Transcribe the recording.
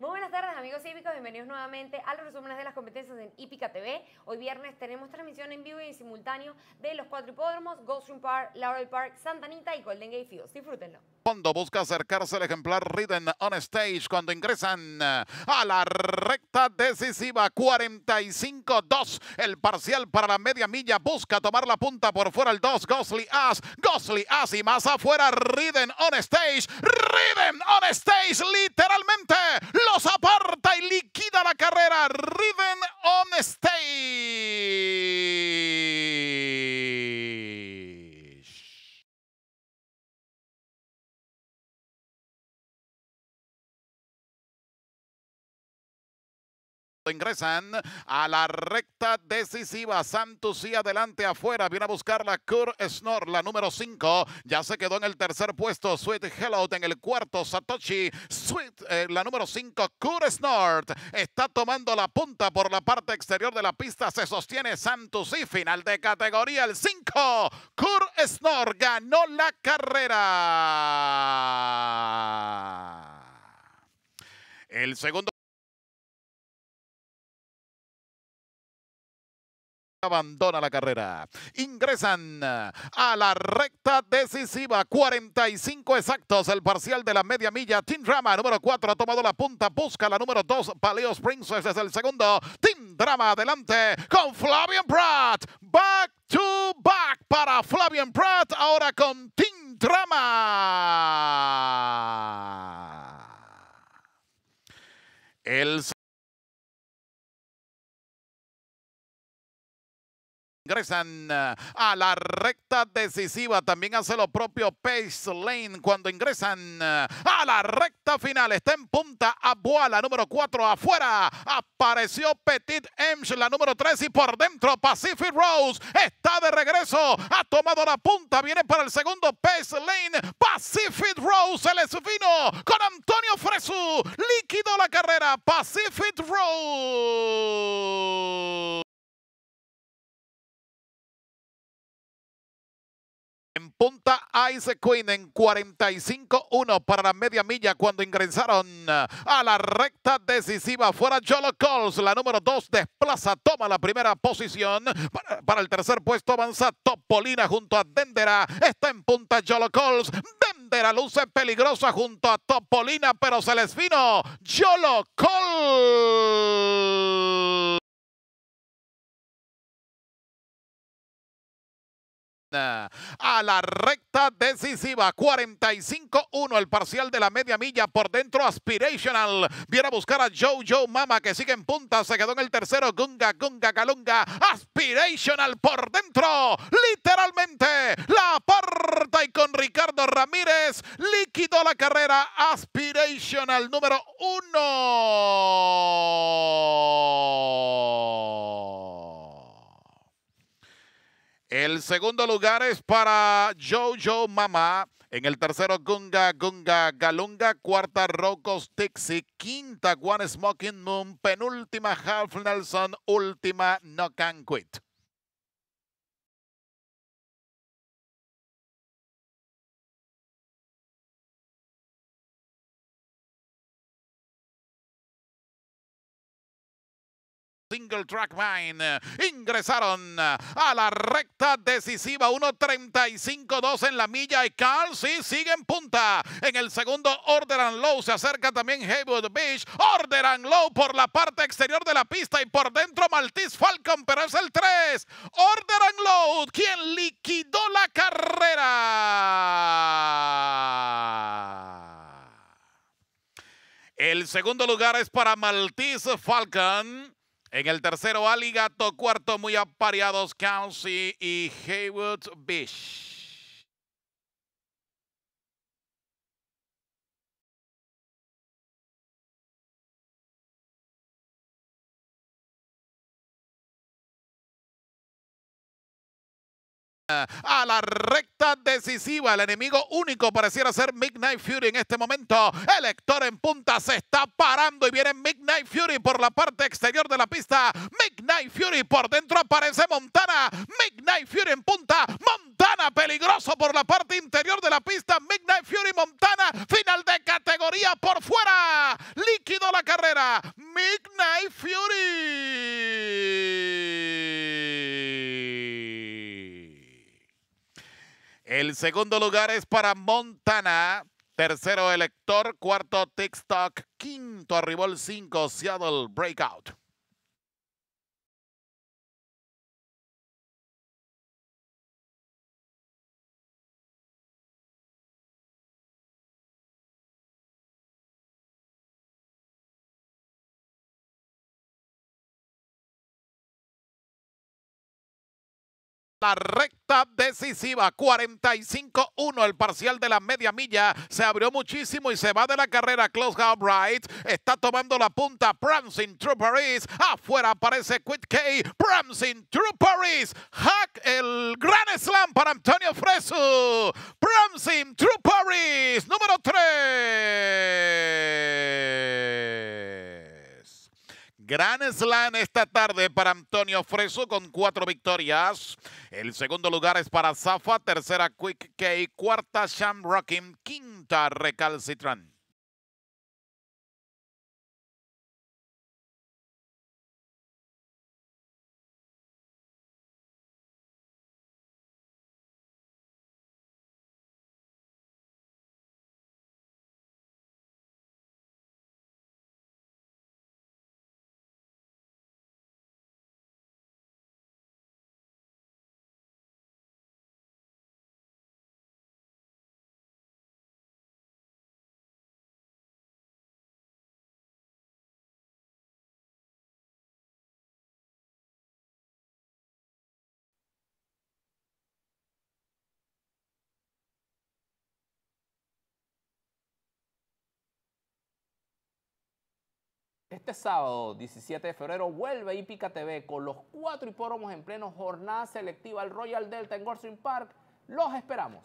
Muy buenas tardes, amigos hípicos. Bienvenidos nuevamente a los resúmenes de las competencias en Hípica TV. Hoy viernes tenemos transmisión en vivo y en simultáneo de los cuatro hipódromos, Goldstream Park, Laurel Park, Santanita y Golden Gate Fields. Disfrútenlo busca acercarse al ejemplar Riden on Stage cuando ingresan eh, a la recta decisiva 45-2. El parcial para la media milla busca tomar la punta por fuera el 2. Ghostly As, Gosley As y más afuera Riden on Stage. Riden on Stage literalmente los aparta y liquida la carrera. Riden on Stage. Ingresan a la recta decisiva. Santos y adelante afuera. Viene a buscar la Kurt Snor, la número 5. Ya se quedó en el tercer puesto. Sweet Hello en el cuarto. Satoshi Sweet, eh, la número 5. Kurt Snort está tomando la punta por la parte exterior de la pista. Se sostiene Santos y final de categoría el 5. Kurt Snor ganó la carrera. El segundo. Abandona la carrera. Ingresan a la recta decisiva. 45 exactos. El parcial de la media milla. Team Drama, número 4, ha tomado la punta. Busca la número 2. Paleo Springs es el segundo. Team Drama adelante con Flavian Pratt. Back to back para Flavian Pratt. Ahora con Team Drama. El ingresan eh, a la recta decisiva. También hace lo propio Pace Lane cuando ingresan eh, a la recta final. Está en punta la número 4 afuera. Apareció Petit Ems, la número 3 y por dentro Pacific Rose está de regreso. Ha tomado la punta, viene para el segundo Pace Lane. Pacific Rose, se les vino con Antonio Fresu. Liquidó la carrera Pacific Rose. punta Ice Queen en 45-1 para la media milla cuando ingresaron a la recta decisiva. Fuera Jolo Coles, la número 2 desplaza, toma la primera posición. Para, el tercer puesto avanza Topolina junto a Dendera. Está en punta Jolo Calls. Dendera luce peligrosa junto a Topolina, pero se les vino Jolo Coles. A la recta decisiva, 45-1 el parcial de la media milla por dentro, Aspirational. Viene a buscar a Joe Joe Mama que sigue en punta, se quedó en el tercero, Gunga Gunga Galunga Aspirational por dentro, literalmente la aparta y con Ricardo Ramírez liquidó la carrera. Aspirational número uno. El segundo lugar es para Jojo Mama. En el tercero, Gunga Gunga Galunga. Cuarta, Rocos Dixie. Quinta, One Smoking Moon. Penúltima, Half Nelson. Última, No Can Quit. single track mine. Eh, ingresaron eh, a la recta decisiva 1.35-2 en la milla y Carl sí sigue en punta. En el segundo Order and Low se acerca también Haywood Beach. Order and Low por la parte exterior de la pista y por dentro Maltese Falcon, pero es el 3. Order and Low quien liquidó la carrera. El segundo lugar es para Maltese Falcon. En el tercero, Aligato. Cuarto, muy apareados, Council y Haywood Beach. a la recta decisiva. El enemigo único pareciera ser Midnight Fury en este momento. El lector en punta se está parando y viene Midnight Fury por la parte exterior de la pista. Midnight Fury por dentro aparece Montana. Midnight Fury en punta. Montana peligroso por la parte interior de la pista. Midnight Fury Montana. Final de segundo lugar es para Montana. Tercero, Elector. Cuarto, TikTok. Quinto, arribó 5, Seattle Breakout. La recta decisiva, 45-1 el parcial de la media milla, se abrió muchísimo y se va de la carrera Close Albright, está tomando la punta Prancing True Paris, afuera aparece Quit K, Prancing True Paris, hack el gran slam para Antonio Fresu, Prancing True Paris, número 3. Gran slam esta tarde para Antonio Freso con cuatro victorias. El segundo lugar es para Zafa, tercera Quick K, cuarta Sham Rocking, quinta Recalcitrant. Este sábado, 17 de febrero, vuelve Hípica TV con los cuatro hipódromos en pleno jornada selectiva al Royal Delta en Gorsing Park. Los esperamos.